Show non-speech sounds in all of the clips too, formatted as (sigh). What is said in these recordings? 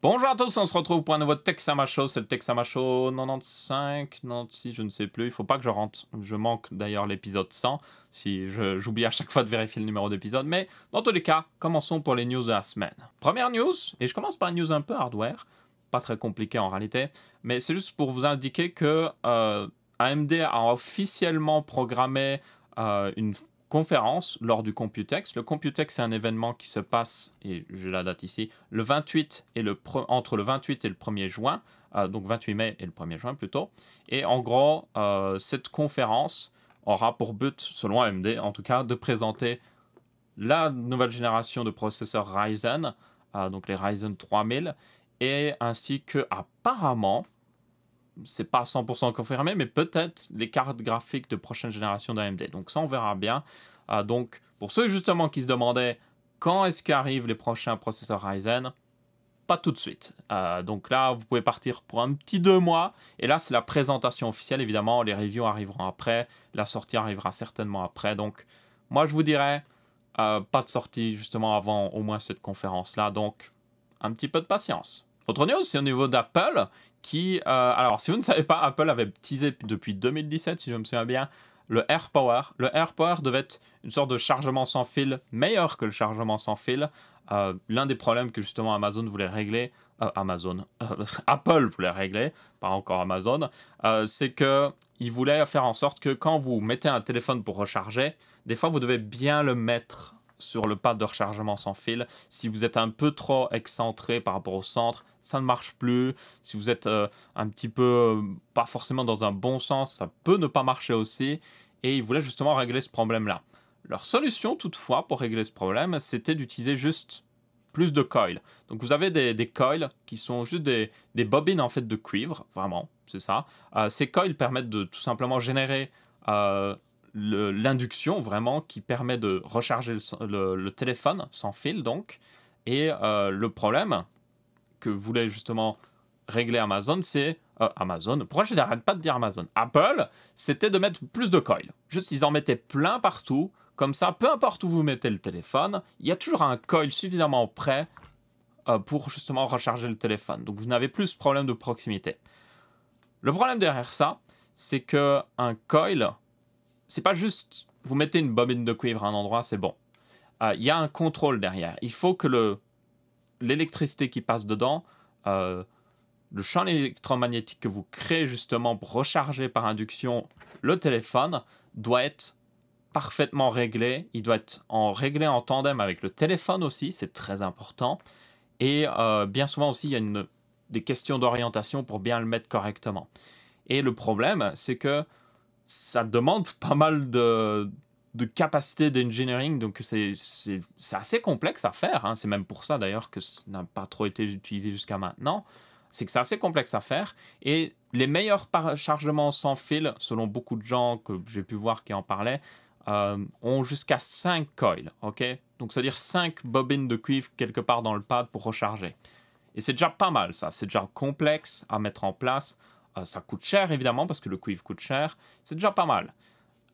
Bonjour à tous, on se retrouve pour un nouveau Texama Show, c'est le Texama Show 95, 96, je ne sais plus, il faut pas que je rentre, je manque d'ailleurs l'épisode 100, si j'oublie à chaque fois de vérifier le numéro d'épisode, mais dans tous les cas, commençons pour les news de la semaine. Première news, et je commence par une news un peu hardware, pas très compliquée en réalité, mais c'est juste pour vous indiquer que euh, AMD a officiellement programmé euh, une conférence lors du Computex. Le Computex, c'est un événement qui se passe, et j'ai la date ici, le 28 et le entre le 28 et le 1er juin, euh, donc 28 mai et le 1er juin plutôt. Et en gros, euh, cette conférence aura pour but, selon AMD en tout cas, de présenter la nouvelle génération de processeurs Ryzen, euh, donc les Ryzen 3000, et ainsi que apparemment c'est pas 100% confirmé, mais peut-être les cartes graphiques de prochaine génération d'AMD. Donc ça, on verra bien. Euh, donc pour ceux justement qui se demandaient quand est-ce qu'arrivent les prochains processeurs Ryzen, pas tout de suite. Euh, donc là, vous pouvez partir pour un petit deux mois. Et là, c'est la présentation officielle. Évidemment, les reviews arriveront après. La sortie arrivera certainement après. Donc moi, je vous dirais, euh, pas de sortie justement avant au moins cette conférence-là. Donc un petit peu de patience. Autre news, c'est au niveau d'Apple qui, euh, alors si vous ne savez pas, Apple avait teasé depuis 2017, si je me souviens bien, le AirPower. Le AirPower devait être une sorte de chargement sans fil meilleur que le chargement sans fil. Euh, l'un des problèmes que justement Amazon voulait régler, euh, Amazon, (laughs) Apple voulait régler, pas encore Amazon, c'est que il voulaient faire en sorte que quand vous mettez un téléphone pour recharger, des fois vous devez bien le mettre sur le pad de rechargement sans fil. Si vous êtes un peu trop excentré par rapport au centre, ça ne marche plus. Si vous êtes euh, un petit peu euh, pas forcément dans un bon sens, ça peut ne pas marcher aussi. Et ils voulaient justement régler ce problème-là. Leur solution toutefois pour régler ce problème, c'était d'utiliser juste plus de coils. Donc vous avez des, coils qui sont juste des, bobines en fait de cuivre, vraiment, c'est ça. Euh, ces coils permettent de tout simplement générer l'induction vraiment qui permet de recharger le, téléphone sans fil donc. Et euh, le problème que voulait justement régler Amazon, c'est euh, Amazon. Pourquoi je n'arrête pas de dire Amazon Apple, c'était de mettre plus de coils. Juste, ils en mettaient plein partout. Comme ça, peu importe où vous mettez le téléphone, il y a toujours un coil suffisamment près euh, pour justement recharger le téléphone. Donc vous n'avez plus ce problème de proximité. Le problème derrière ça, c'est que un coil, c'est pas juste vous mettez une bobine de cuivre à un endroit, c'est bon. Euh, il y a un contrôle derrière. Il faut que l'électricité qui passe dedans, euh, le champ électromagnétique que vous créez justement pour recharger par induction le téléphone, doit être parfaitement réglé. Il doit être en réglé en tandem avec le téléphone aussi, c'est très important. Et euh, bien souvent aussi, il y a une, des questions d'orientation pour bien le mettre correctement. Et le problème, c'est que ça demande (laughs) pas mal de, de capacité d'engineering, donc c'est assez complexe à faire. Hein. C'est même pour ça d'ailleurs que ça n'a pas trop été utilisé jusqu'à maintenant. C'est que c'est assez complexe à faire. Et les meilleurs chargements sans fil, selon beaucoup de gens que j'ai pu voir qui en parlaient, euh, ont jusqu'à 5 coils. ok donc c'est-à-dire 5 bobines de cuivre quelque part dans le pad pour recharger. Et c'est déjà pas mal ça, c'est déjà complexe à mettre en place. Euh, ça coûte cher évidemment parce que le cuivre coûte cher, c'est déjà pas mal.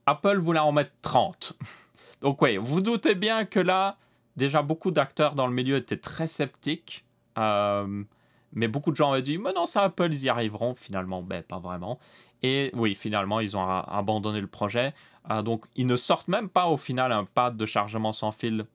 Apple voulait en mettre 30. (laughs) Donc oui, vous doutez bien que là, déjà beaucoup d'acteurs dans le milieu étaient très sceptiques. Euh, mais beaucoup de gens avaient dit, mais non, ça Apple, ils y arriveront. Finalement, ben, pas vraiment. Et oui, finalement, ils ont abandonné le projet. Euh, donc, ils ne sortent même pas au final un pad de chargement sans fil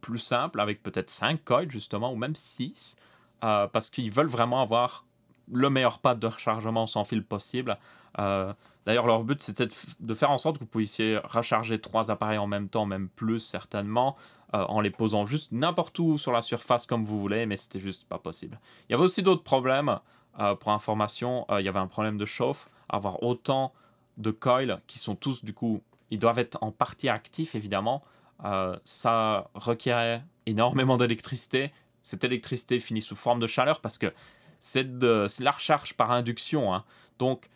plus simple, avec peut-être 5 coils justement, ou même 6, parce qu'ils veulent vraiment avoir le meilleur pas de rechargement sans fil possible. Euh, d'ailleurs, leur but, c'était de, faire en sorte que vous puissiez recharger trois appareils en même temps, même plus certainement, euh, en les posant juste n'importe où sur la surface comme vous voulez, mais c'était juste pas possible. Il y avait aussi d'autres problèmes. Euh, pour information, il y avait un problème de chauffe. Avoir autant de coils qui sont tous, du coup, ils doivent être en partie actifs, évidemment. ça requérait énormément d'électricité. Cette électricité finit sous forme de chaleur parce que c'est la recharge par induction. Hein. Donc,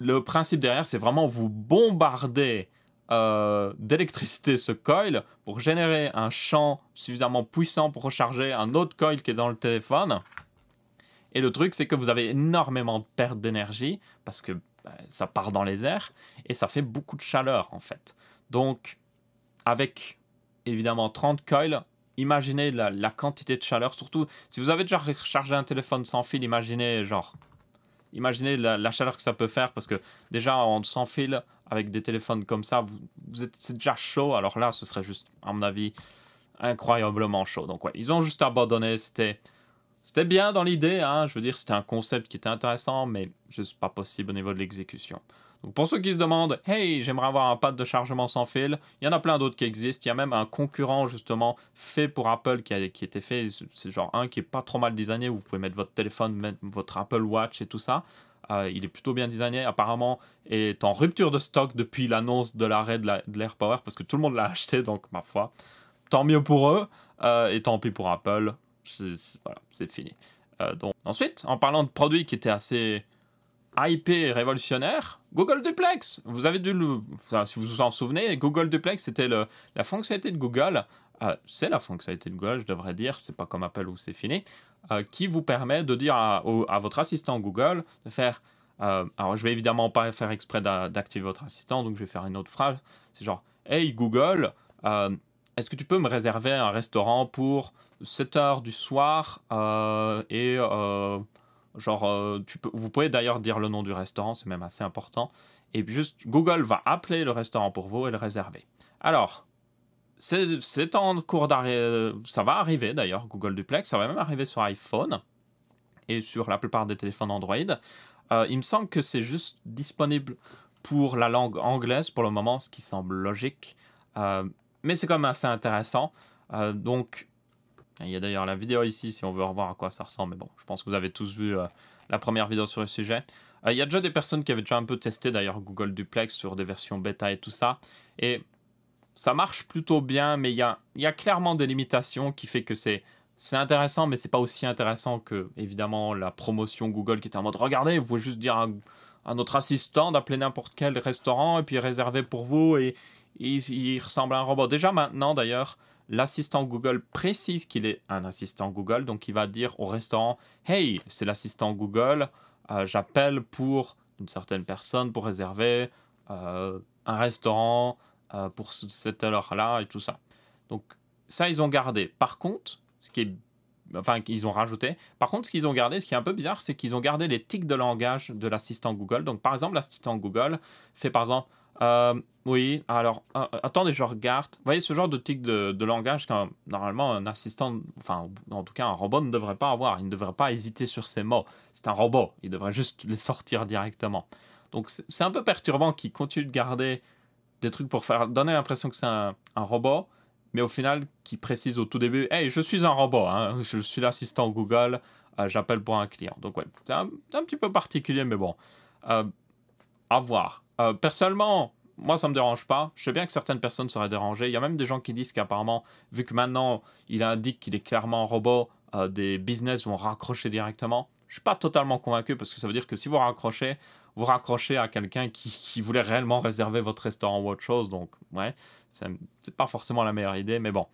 le principe derrière, c'est vraiment vous bombarder euh, d'électricité ce coil pour générer un champ suffisamment puissant pour recharger un autre coil qui est dans le téléphone. Et le truc, c'est que vous avez énormément de pertes d'énergie parce que bah, ça part dans les airs et ça fait beaucoup de chaleur en fait. Donc, avec évidemment 30 coils, imaginez la, quantité de chaleur. Surtout, si vous avez déjà rechargé un téléphone sans fil, imaginez genre... Imaginez la, chaleur que ça peut faire parce que déjà en sans fil, avec des téléphones comme ça, c'est déjà chaud. Alors là, ce serait juste, à mon avis, incroyablement chaud. Donc ouais, ils ont juste abandonné. C'était, c'était bien dans l'idée. Hein, je veux dire, c'était un concept qui était intéressant, mais juste pas possible au niveau de l'exécution pour ceux qui se demandent, hey, j'aimerais avoir un pad de chargement sans fil, il y en a plein d'autres qui existent. Il y a même un concurrent justement fait pour Apple qui a, été fait. C'est genre un qui est pas trop mal designé. vous pouvez mettre votre téléphone, votre Apple Watch et tout ça. Euh, il est plutôt bien designé, apparemment, et est en rupture de stock depuis l'annonce de l'arrêt de l'AirPower, parce que tout le monde l'a (laughs) acheté, donc ma foi, tant mieux pour eux, euh, et tant pis pour Apple. c'est fini. Euh, donc. Ensuite, en parlant de produits qui étaient assez IP révolutionnaire, Google Duplex. Vous avez dû le, si vous vous en souvenez, Google Duplex, c'était la fonctionnalité de Google. Euh, c'est la fonctionnalité de Google, je devrais dire, c'est pas comme Apple où c'est fini, euh, qui vous permet de dire à, votre assistant Google de faire. Euh, alors, je vais évidemment pas faire exprès d'activer votre assistant, donc je vais faire une autre phrase. C'est genre, Hey Google, est-ce que tu peux me réserver un restaurant pour 7 heures du soir et Genre, euh, tu vous pouvez d'ailleurs dire le nom du restaurant, c'est même assez important. Et juste, Google va appeler le restaurant pour vous et le réserver. Alors, c'est en cours d'arrêt. Euh, ça va arriver d'ailleurs, Google Duplex. Ça va même arriver sur iPhone et sur la plupart des téléphones Android. Euh, il me semble que c'est juste disponible pour la langue anglaise pour le moment, ce qui semble logique. mais c'est quand même assez intéressant. donc, il y a d'ailleurs la vidéo ici si on veut revoir à quoi ça ressemble. Mais bon, je pense que vous avez tous vu euh, la première vidéo sur le sujet. Euh, il y a déjà des personnes qui avaient déjà un peu testé d'ailleurs Google Duplex sur des versions bêta et tout ça. Et ça marche plutôt bien, mais il y a, clairement des limitations qui fait que c'est... C'est intéressant, mais c'est pas aussi intéressant que, évidemment, la promotion Google qui était en mode Regardez, vous pouvez juste dire à, notre assistant d'appeler n'importe quel restaurant et puis réserver pour vous et, il ressemble à un robot. Déjà maintenant, d'ailleurs, L'assistant Google précise qu'il est un assistant Google, donc il va dire au restaurant Hey, c'est l'assistant Google, euh, j'appelle pour une certaine personne pour réserver euh, un restaurant euh, pour cette heure-là et tout ça. Donc ça, ils ont gardé. Par contre, ce qui est... Enfin, ils ont rajouté. Par contre, ce qu'ils ont gardé, ce qui est un peu bizarre, c'est qu'ils ont gardé les tics de langage de l'assistant Google. Donc, par exemple, l'assistant Google fait par exemple euh, oui, alors, euh, attendez, je regarde. Vous voyez ce genre de tic de, langage qu'un normalement un assistant, enfin, en tout cas, un robot ne devrait pas avoir. Il ne devrait pas hésiter sur ses mots. C'est un robot. Il devrait juste les sortir directement. Donc, c'est un peu perturbant qu'il continue de garder des trucs pour faire donner l'impression que c'est un, robot, mais au final, qu'il précise au tout début Hey, je suis un robot, hein. je suis l'assistant Google, euh, j'appelle pour un client. Donc, ouais, c'est un, un, petit peu particulier, mais bon. à voir euh, personnellement, moi, ça me dérange pas. Je sais bien que certaines personnes seraient dérangées. Il y a même des gens qui disent qu'apparemment, vu que maintenant, il indique qu'il est clairement un robot, euh, des business vont raccrocher directement. Je suis pas totalement convaincu parce que ça veut dire que si vous raccrochez, vous raccrochez à quelqu'un qui, voulait réellement réserver votre restaurant ou autre chose. Donc, ouais, c'est pas forcément la meilleure idée, mais bon.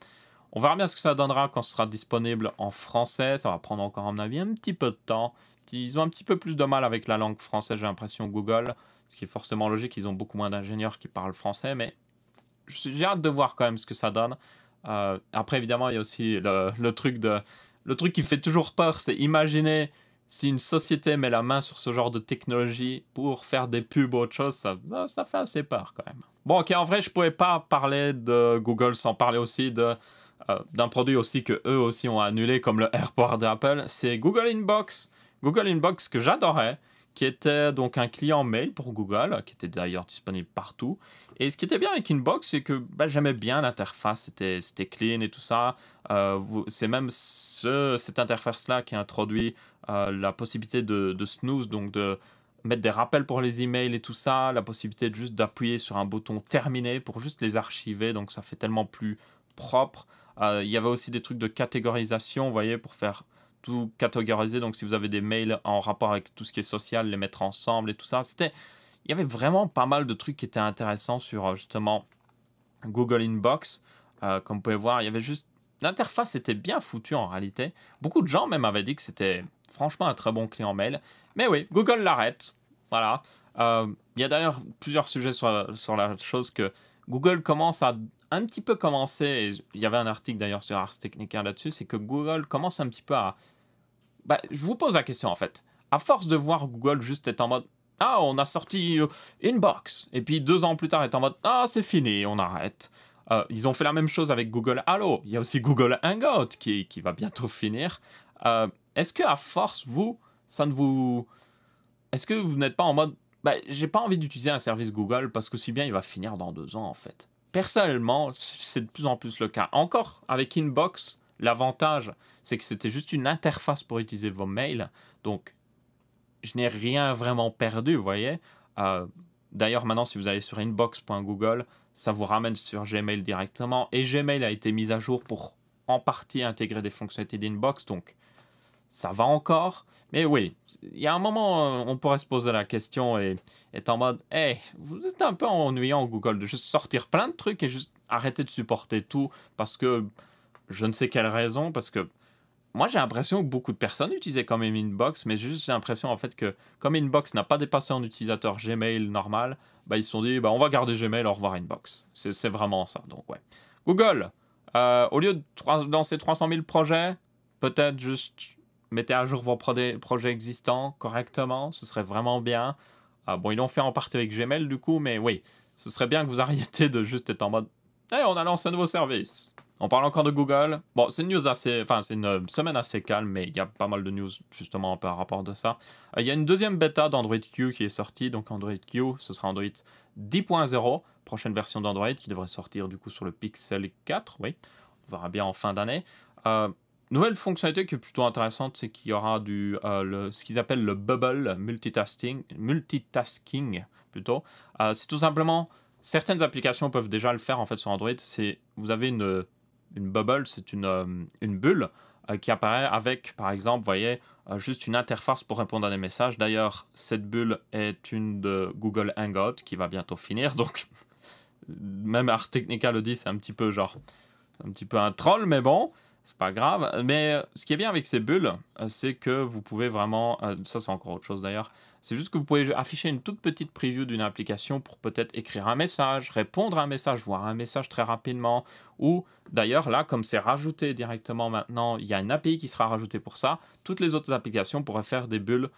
On verra bien ce que ça donnera quand ce sera disponible en français. Ça va prendre encore, à mon un petit peu de temps. Ils ont un petit peu plus de mal avec la langue française, j'ai l'impression, Google. Ce qui est forcément logique, ils ont beaucoup moins d'ingénieurs qui parlent français, mais j'ai hâte de voir quand même ce que ça donne. Euh, après, évidemment, il y a aussi le, truc de, le truc qui fait toujours peur, c'est imaginer si une société met la main sur ce genre de technologie pour faire des pubs ou autre chose, ça, ça, fait assez peur quand même. Bon, ok, en vrai, je pouvais pas parler de Google sans parler aussi de euh, d'un produit aussi que eux aussi ont annulé, comme le AirPort d'Apple, c'est Google Inbox. Google Inbox que j'adorais, qui était donc un client mail pour Google, qui était d'ailleurs disponible partout. Et ce qui était bien avec Inbox, c'est que bah, j'aimais bien l'interface, c'était, c'était clean et tout ça. Euh, c'est même ce, cette interface-là qui a introduit euh, la possibilité de, snooze, donc de mettre des rappels pour les emails et tout ça, la possibilité de juste d'appuyer sur un bouton terminé pour juste les archiver, donc ça fait tellement plus propre. Euh, il y avait aussi des trucs de catégorisation, vous voyez, pour faire tout catégoriser. Donc, si vous avez des mails en rapport avec tout ce qui est social, les mettre ensemble et tout ça. C'était, il y avait vraiment pas mal de trucs qui étaient intéressants sur euh, justement Google Inbox. Euh, comme vous pouvez voir, il y avait juste l'interface était bien foutue en réalité. Beaucoup de gens même avaient dit que c'était franchement un très bon client mail. Mais oui, Google l'arrête. Voilà. Euh, il y a d'ailleurs plusieurs sujets sur, sur la chose que Google commence à un petit peu commencer, il y avait un article d'ailleurs sur Ars Technica là-dessus, c'est que Google commence un petit peu à... Bah, je vous pose la question en fait. À force de voir Google juste être en mode ah, on a sorti Inbox. Euh, et puis deux ans plus tard, est en mode Ah, c'est fini, on arrête. Euh, ils ont fait la même chose avec Google Allo. Il y a aussi Google Hangout qui, qui va bientôt finir. Euh, est-ce que à force, vous, ça ne vous. Est-ce que vous n'êtes pas en mode bah, j'ai pas envie d'utiliser un service Google parce que si bien il va finir dans deux ans en fait. Personnellement, c'est de plus en plus le cas. Encore avec Inbox, l'avantage, c'est que c'était juste une interface pour utiliser vos mails. Donc, je n'ai rien vraiment perdu, vous voyez. Euh, d'ailleurs, maintenant, si vous allez sur inbox.google, ça vous ramène sur Gmail directement. Et Gmail a été mis à jour pour en partie intégrer des fonctionnalités d'Inbox. Donc, ça va encore. Mais oui, il y a un moment, euh, on pourrait se poser la question et être en mode Hey, vous êtes un peu ennuyant Google de juste sortir plein de trucs et juste arrêter de supporter tout parce que je ne sais quelle raison, parce que moi j'ai l'impression que beaucoup de personnes utilisaient quand même Inbox, mais juste j'ai l'impression en fait que comme Inbox n'a pas dépassé en utilisateur Gmail normal, bah, ils se sont dit bah, on va garder Gmail, au revoir Inbox. C'est vraiment ça. Donc ouais. Google, euh, au lieu de lancer 300 000 projets, peut-être juste mettez à jour vos projets existants correctement, ce serait vraiment bien. Ah, bon, ils l'ont fait en partie avec Gmail du coup, mais oui, ce serait bien que vous (laughs) arrêtiez de juste être en mode Hey, on a lancé un nouveau service. On parle encore de Google. Bon, c'est une news assez. Enfin, c'est une semaine assez calme, mais il y a pas mal de news justement par rapport à ça. Euh, il y a une deuxième bêta d'Android Q qui est sortie. Donc, Android Q, ce sera Android 10.0, prochaine version d'Android qui devrait sortir du coup sur le Pixel 4. Oui, on verra bien en fin d'année. Euh, Nouvelle fonctionnalité qui est plutôt intéressante, c'est qu'il y aura du, euh, ce qu'ils appellent le bubble multitasking. multitasking plutôt. Euh, c'est tout simplement, certaines applications peuvent déjà le faire en fait sur Android. C'est, vous avez une, une bubble, c'est une, euh, une, bulle qui apparaît avec, par exemple, voyez, juste une interface pour répondre à des messages. D'ailleurs, cette bulle est une de Google Hangout qui va bientôt finir. (laughs) Donc, même Ars Technica le dit, c'est un petit peu genre, un petit peu un troll, mais bon c'est pas grave. Mais euh, ce qui est bien avec ces bulles, euh, c'est que vous pouvez vraiment, euh, ça c'est encore autre chose d'ailleurs, c'est juste que vous pouvez afficher une toute petite preview d'une application pour peut-être écrire un message, répondre à un message, voir un message très rapidement. Ou d'ailleurs, là, comme c'est rajouté directement maintenant, il y a une API qui sera rajoutée pour ça. Toutes les autres applications pourraient faire des bulles,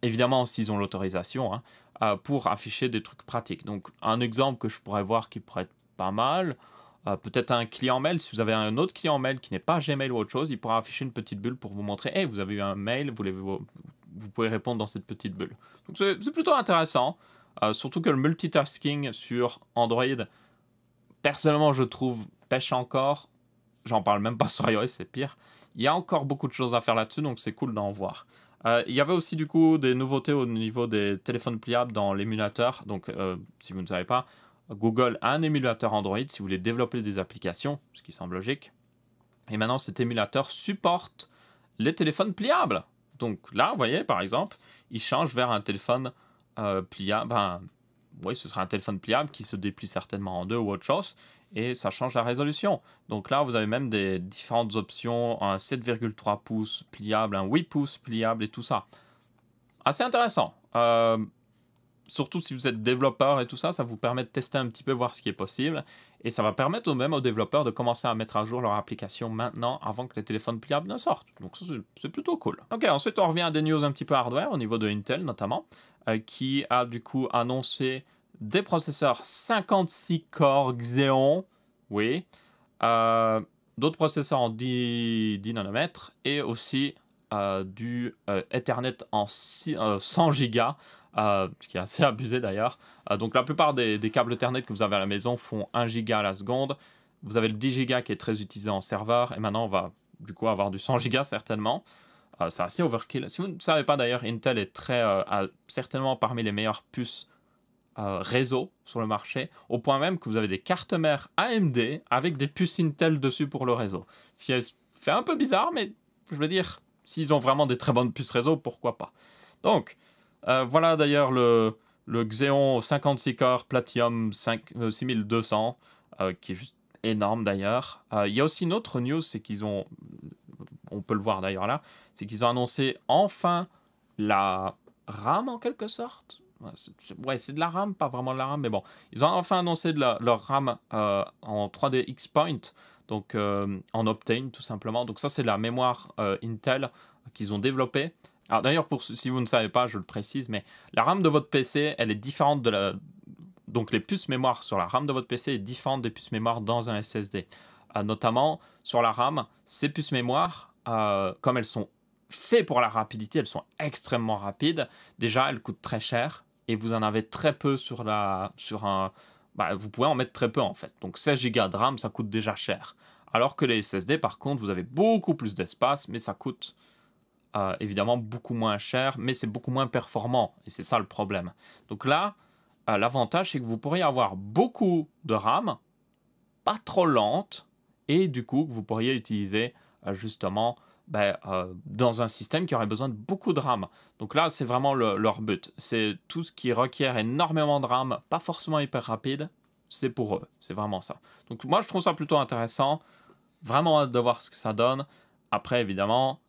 évidemment s'ils ont l'autorisation, hein, pour afficher des trucs pratiques. Donc, un exemple que je pourrais voir qui pourrait être pas mal. Euh, peut-être un client mail. Si vous avez un autre client mail qui n'est pas Gmail ou autre chose, il pourra afficher une petite bulle pour vous montrer Hey, vous avez eu un mail, vous, vous, pouvez répondre dans cette petite bulle. Donc c'est plutôt intéressant, euh, surtout que le multitasking sur Android, personnellement, je trouve pêche encore. J'en parle même pas sur iOS, c'est pire. Il y a encore beaucoup de choses à faire là-dessus, donc c'est cool d'en voir. Euh, il y avait aussi du coup des nouveautés au niveau des téléphones pliables dans l'émulateur. Donc, si vous ne savez pas, Google a un émulateur Android si vous voulez développer des applications, ce qui semble logique. Et maintenant, cet émulateur supporte les téléphones pliables. Donc là, vous voyez, par exemple, il change vers un téléphone euh, pliable. oui, ce sera un téléphone pliable qui se déplie certainement en deux ou autre chose. Et ça change la résolution. Donc là, vous avez même des différentes options, un 7,3 pouces pliable, un 8 pouces pliable et tout ça. Assez intéressant. Euh, surtout si vous êtes développeur et tout ça, ça vous permet de tester un petit peu, voir ce qui est possible. Et ça va permettre au même aux développeurs de commencer à mettre à jour leur application maintenant avant que les téléphones pliables ne sortent. Donc ça, c'est plutôt cool. Ok, ensuite on revient à des news un petit peu hardware au niveau de Intel notamment, euh, qui a du coup annoncé des processeurs 56 corps Xeon, oui, euh, d'autres processeurs en 10, nanomètres et aussi euh, du Ethernet en 100 gigas euh, ce qui est assez (laughs) abusé d'ailleurs. Euh, donc la plupart des, câbles Ethernet que vous avez à la maison font 1 giga à la seconde. Vous avez le 10 giga qui est très utilisé en serveur, et maintenant on va du coup avoir du 100 giga certainement. Euh, c'est assez overkill. Si vous ne savez pas d'ailleurs, Intel est très, certainement parmi les meilleures puces réseau sur le marché, au point même que vous avez des cartes mères AMD avec des puces Intel dessus pour le réseau. Ce qui fait un peu bizarre, mais je veux dire, s'ils ont vraiment des très bonnes puces réseau, pourquoi pas. Donc, euh, voilà d'ailleurs le, Xeon 56 Core Platinum 6200, euh, euh, qui est juste énorme d'ailleurs. Il y a aussi une autre news, c'est qu'ils ont, on peut le voir d'ailleurs là, c'est qu'ils ont annoncé enfin la RAM en quelque sorte. Ouais, c'est de la RAM, pas vraiment de la RAM, mais bon. Ils ont enfin annoncé leur RAM en 3 x Point, donc en Optane tout simplement. Donc ça, c'est la mémoire Intel qu'ils ont développée d'ailleurs, pour si vous ne savez pas, je le précise, mais la RAM de votre PC, elle est différente de la... Donc les puces mémoire sur la RAM de votre PC est différente des puces mémoire dans un SSD. Euh, notamment, sur la RAM, ces puces mémoire, euh, comme elles sont faites pour la rapidité, elles sont extrêmement rapides. Déjà, elles coûtent très cher et vous en avez très peu sur, la... sur un... Bah, vous pouvez en mettre très peu en fait. Donc 16 Go de RAM, ça coûte déjà cher. Alors que les SSD, par contre, vous avez beaucoup plus d'espace, mais ça coûte euh, évidemment beaucoup moins cher, mais c'est beaucoup moins performant. Et c'est ça le problème. Donc là, euh, l'avantage, c'est que vous pourriez avoir beaucoup de RAM, pas trop lente, et du coup, vous pourriez utiliser euh, justement ben, dans un système qui aurait besoin de beaucoup de RAM. Donc là, c'est vraiment leur but. C'est tout ce qui requiert énormément de RAM, pas forcément hyper rapide, c'est pour eux. C'est vraiment ça. Donc moi, je trouve ça plutôt intéressant. Vraiment hâte de voir ce que ça donne. Après, évidemment,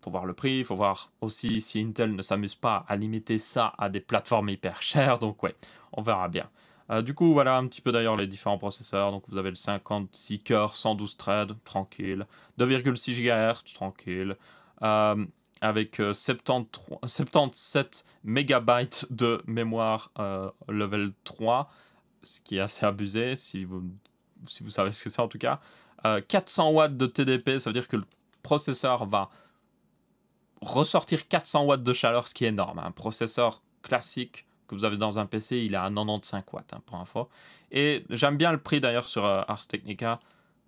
pour euh, voir le prix, il faut voir aussi si Intel ne s'amuse pas à limiter ça à des plateformes hyper chères. Donc ouais, on verra bien. Euh, du coup, voilà un petit peu d'ailleurs les différents processeurs. Donc vous avez le 56 cœurs, 112 threads, tranquille. 2,6 GHz, tranquille. Euh, avec 73, 77 MB de mémoire level 3, ce qui est assez abusé si vous, si vous savez ce que c'est en tout cas. 400 watts de TDP, ça veut dire que le processeur va ressortir 400 watts de chaleur, ce qui est énorme. Hein. Un processeur classique que vous avez dans un PC, il est à 95 watts, hein, pour info. Et j'aime bien le prix d'ailleurs sur euh, Ars Technica.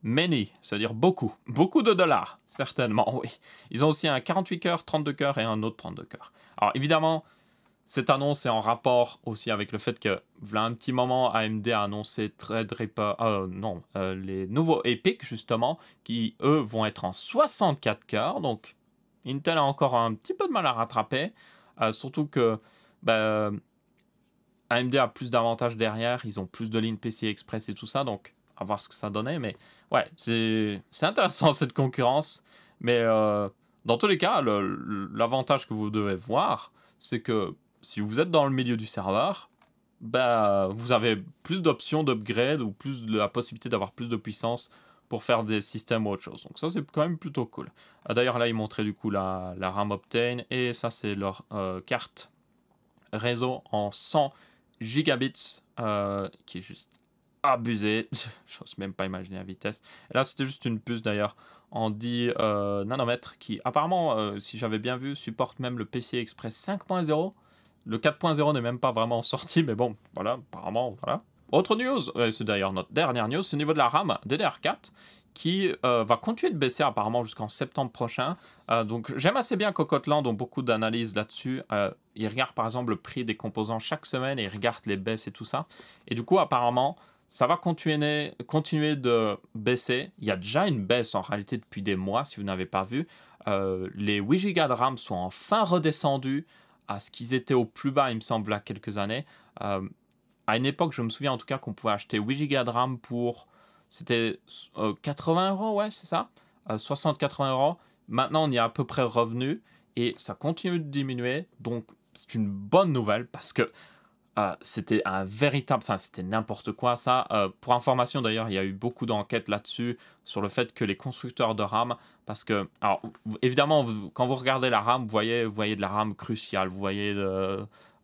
Many, c'est-à-dire beaucoup, beaucoup de dollars, certainement, oui. Ils ont aussi un 48 cœur, 32 cœur et un autre 32 cœur. Alors évidemment, cette annonce est en rapport aussi avec le fait que, voilà un petit moment, AMD a annoncé Threadripper, euh, non, euh, les nouveaux Epic justement, qui eux vont être en 64 cœur, donc Intel a encore un petit peu de mal à rattraper, euh, surtout que AMD bah, a plus d'avantages derrière, ils ont plus de lignes PCI Express et tout ça, donc à voir ce que ça donnait. Mais ouais, c'est intéressant (laughs) cette concurrence. Mais euh, dans tous les cas, l'avantage que vous devez voir, c'est que si vous êtes dans le milieu du serveur, bah, vous avez plus d'options d'upgrade ou plus de la possibilité d'avoir plus de puissance pour faire des systèmes ou autre chose. Donc ça, c'est quand même plutôt cool. Ah, d'ailleurs, là, ils montraient du coup la, la RAM Obtain et ça, c'est leur euh, carte réseau en 100 gigabits, euh, qui est juste abusé. (laughs) J'ose même pas imaginer la vitesse. Et là, c'était juste une puce d'ailleurs en 10 euh, nanomètres, qui apparemment, si j'avais bien vu, supporte même le PCI Express 5.0. Le 4.0 n'est même pas vraiment (laughs) sorti, mais bon, voilà, apparemment, voilà. Autre news, euh, c'est d'ailleurs notre dernière news, c'est au niveau de la RAM DDR4 qui euh, va continuer de baisser apparemment jusqu'en septembre prochain. Euh, donc j'aime assez bien Cocotland, ont beaucoup d'analyses là-dessus. ils regardent par exemple le prix des composants chaque semaine et ils regardent les baisses et tout ça. Et du coup apparemment ça va continuer, continuer de baisser. Il y a déjà une baisse en réalité depuis des mois si vous n'avez pas vu. les 8 Go de RAM sont enfin redescendus à ce qu'ils étaient au plus bas il me semble il y a quelques années. Euh, à une époque, je me souviens en tout cas qu'on pouvait acheter 8 Go de RAM pour. C'était 80 euh, euros, ouais, c'est ça 60-80 euh, euros. Maintenant, on y est à peu près revenu et ça continue de diminuer. Donc, c'est une bonne nouvelle parce que euh, c'était un véritable. Enfin, c'était n'importe quoi, ça. pour information, d'ailleurs, il y a eu beaucoup d'enquêtes là-dessus sur le fait que les constructeurs de RAM. Parce que, alors, évidemment, quand vous regardez la RAM, vous voyez, vous voyez de la RAM cruciale, vous voyez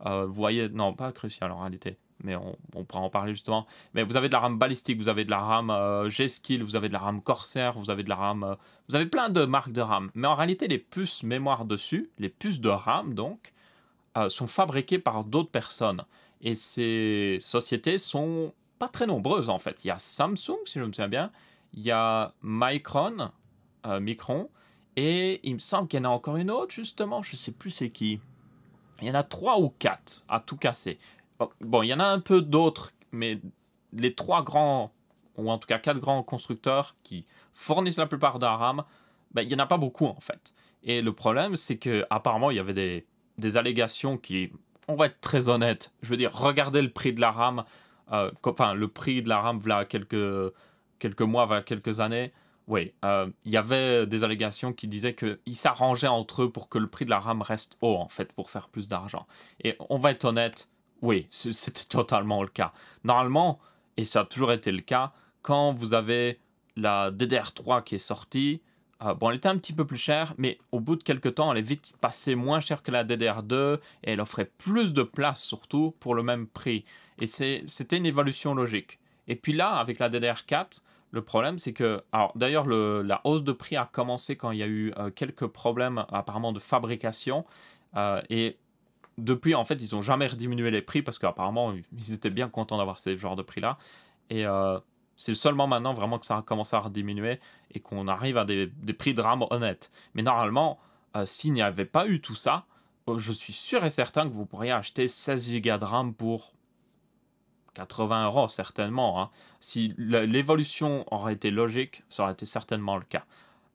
vous voyez, non, pas cruciale, en réalité mais on, on, pourra en parler justement. Mais vous avez de la RAM balistique, vous avez de la RAM euh, G-Skill, vous avez de la RAM Corsair, vous avez de la RAM. Euh, vous avez plein de marques de RAM. Mais en réalité, les puces mémoire dessus, les puces de RAM donc, euh, sont fabriquées par d'autres personnes. Et ces sociétés sont pas très nombreuses en fait. Il y a Samsung, si je me souviens bien, il y a Micron, Micron, et il me semble qu'il y en a encore une autre justement, je sais plus c'est qui. Il y en a trois ou quatre à tout casser. Bon, il y en a un peu d'autres, mais les trois grands, ou en tout cas quatre grands constructeurs qui fournissent la plupart de la RAM, ben, il n'y en a pas beaucoup en fait. Et le problème, c'est qu'apparemment, il y avait des, des, allégations qui, on va être très honnête, je veux dire, regardez le prix de la RAM, euh, enfin le prix de la RAM, voilà quelques, quelques mois, voilà quelques années. Oui, euh, il y avait des allégations qui disaient qu'ils s'arrangeaient entre eux pour que le prix de la RAM reste haut, en fait, pour faire plus d'argent. Et on va être honnête, oui, c'était (laughs) totalement le cas. Normalement, et ça a toujours été le cas, quand vous avez la DDR3 qui est sortie, euh, bon, elle était un petit peu plus chère, mais au bout de quelques temps, elle est vite passée moins chère que la DDR2 et elle offrait plus de place surtout pour le même prix. Et c'était une évolution logique. Et puis là, avec la DDR4, le problème, c'est que. Alors, d'ailleurs, la hausse de prix a commencé quand il y a eu euh, quelques problèmes apparemment de fabrication. Euh, et depuis, en fait, ils n'ont jamais rediminué les prix parce qu'apparemment, ils étaient bien contents d'avoir ces genres de prix-là. Et euh, c'est seulement maintenant vraiment que ça a commencé à rediminuer et qu'on arrive à des, prix de RAM honnêtes. Mais normalement, euh, s'il n'y avait pas eu tout ça, euh, je suis sûr et certain que vous pourriez acheter 16 Go de RAM pour 80 euros, certainement. Hein. Si l'évolution aurait été logique, ça aurait été certainement le cas.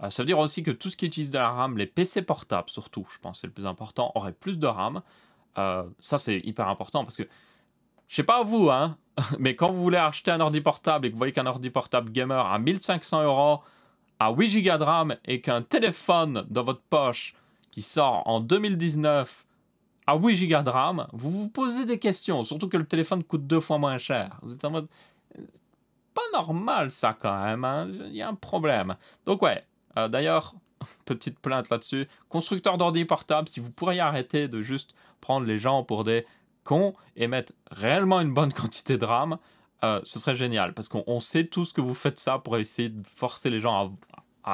ça veut dire aussi que tout ce qui utilise de la RAM, les PC portables surtout, je pense c'est le plus important, aurait plus de RAM. Euh, ça, c'est hyper important parce que, je sais pas vous, hein, (laughs) mais quand vous voulez acheter un ordi portable et que vous voyez qu'un ordi portable gamer à 1500 euros, à 8 Go de RAM et qu'un téléphone dans votre poche qui sort en 2019 à 8 Go de RAM, vous vous posez des questions, surtout que le téléphone coûte deux fois moins cher. Vous êtes en mode. Pas normal ça quand même, hein. il y a un problème. Donc, ouais, euh, d'ailleurs, (laughs) petite plainte là-dessus. Constructeur d'ordi portable, si vous pourriez arrêter de juste prendre les gens pour des cons et mettre réellement une bonne (laughs) quantité de RAM, euh, ce serait génial parce qu'on sait tous que vous faites ça pour essayer de forcer les gens à,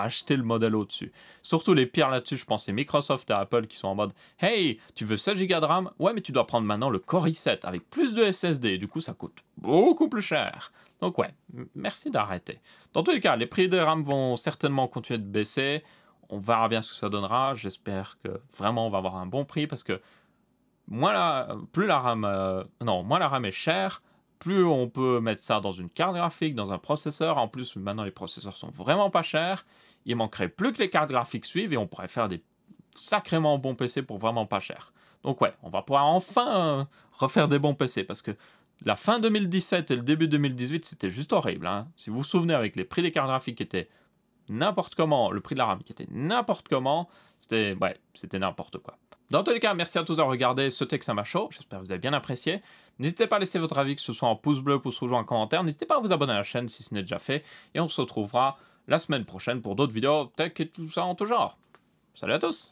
acheter le modèle au-dessus. Surtout les pires là-dessus, je pense, c'est Microsoft et Apple qui sont en mode Hey, tu veux 16 Go de RAM Ouais, mais tu dois prendre maintenant le Core i7 avec plus de SSD, du coup ça coûte beaucoup plus cher. Donc, ouais, merci d'arrêter. Dans tous les cas, les prix des RAM vont certainement continuer de baisser. On verra bien ce que ça donnera. J'espère que vraiment on va avoir un bon prix parce que moins la, plus la RAM, euh, non, moins la RAM est chère, plus on peut mettre ça dans une carte graphique, dans un processeur. En plus, maintenant, les processeurs sont vraiment pas chers. Il manquerait plus que les cartes graphiques suivent et on pourrait faire des sacrément bons PC pour vraiment pas cher. Donc ouais, on va pouvoir enfin euh, refaire des bons PC parce que la fin 2017 et le début 2018, c'était juste horrible. Hein. Si vous vous souvenez, avec les prix des cartes graphiques qui étaient n'importe comment. Le prix de la qui était n'importe comment. C'était ouais, c'était n'importe quoi. Dans tous les cas, merci à tous d'avoir regardé ce texte à ma J'espère que vous avez bien apprécié. N'hésitez pas à laisser votre avis, que ce soit en pouce bleu, pouce rouge ou en commentaire. N'hésitez pas à vous abonner à la chaîne si ce n'est déjà fait. Et on se retrouvera la semaine prochaine pour d'autres vidéos tech et tout ça en tout genre. Salut à tous